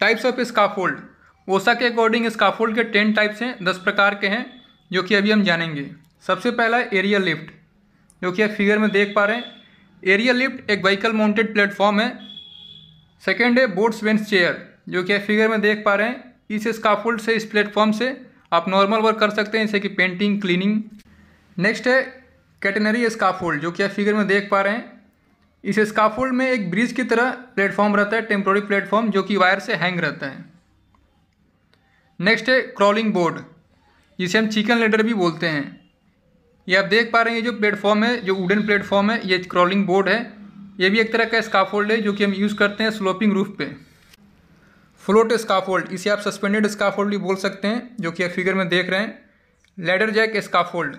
types of scaffold OSHA के according scaffold के ten types हैं दस प्रकार के हैं जो कि अभी हम जानेंगे सबसे पहला है एरियल लिफ्ट जो कि आप फिगर में देख पा रहे हैं एरियल लिफ्ट एक व्हीकल माउंटेड प्लेटफॉर्म है सेकेंड है बोट्स वेंस चेयर जो कि आप फिगर में देख पा रहे हैं इस स्काफोल्ड से इस प्लेटफॉर्म से आप नॉर्मल वर्क कर सकते हैं जैसे कि पेंटिंग क्लीनिंग नेक्स्ट है कैटनरी स्काफोल्ड जो कि आप फिगर में देख पा रहे हैं इस स्काफोल्ड में एक ब्रिज की तरह प्लेटफॉर्म रहता है टेम्प्रोरी प्लेटफॉर्म जो कि वायर से हैंग रहता है नेक्स्ट है क्रॉलिंग बोर्ड जिसे हम चिकन लेडर भी बोलते हैं ये आप देख पा रहे हैं ये जो प्लेटफॉर्म है जो वुडन प्लेटफॉर्म है ये क्रॉलिंग बोर्ड है ये भी एक तरह का स्काफोल्ड है जो कि हम यूज़ करते हैं स्लोपिंग रूफ पे फ्लोट स्काफोल्ड इसे आप सस्पेंडेड स्काफोल्ड भी बोल सकते हैं जो कि आप फिगर में देख रहे हैं लेडर जैक स्काफोल्ड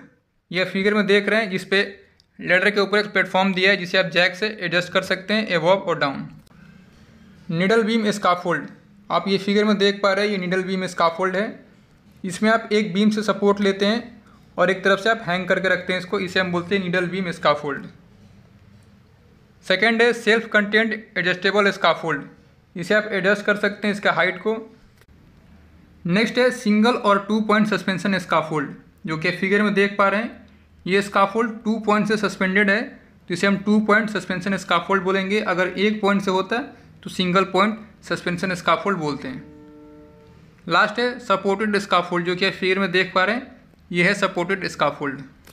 यह फिगर में देख रहे हैं जिसपे लेडर के ऊपर एक प्लेटफॉर्म दिया है जिसे आप जैक से एडजस्ट कर सकते हैं एवॉब और डाउन निडल बीम स्काफोल्ड आप ये फिगर में देख पा रहे हैं ये निडल बीम स्काफोल्ड है इसमें आप एक बीम से सपोर्ट लेते हैं और एक तरफ से आप हैंग करके रखते हैं इसको इसे हम बोलते हैं निडल बीम स्काफोल्ड सेकेंड है सेल्फ कंटेंट एडजस्टेबल स्काफोल्ड इसे आप एडजस्ट कर सकते हैं इसका हाइट को नेक्स्ट है सिंगल और टू पॉइंट सस्पेंशन स्काफोल्ड जो कि फिगर में देख पा रहे हैं ये स्काफोल्ड टू पॉइंट से सस्पेंडेड है तो इसे हम टू पॉइंट सस्पेंशन स्काफोल्ड बोलेंगे अगर एक पॉइंट से होता है तो सिंगल पॉइंट सस्पेंशन स्काफोल्ड बोलते हैं लास्ट है सपोर्टेड स्काफोल्ड जो कि आप फिगर में देख पा रहे हैं यह है सपोर्टेड स्काफोल्ड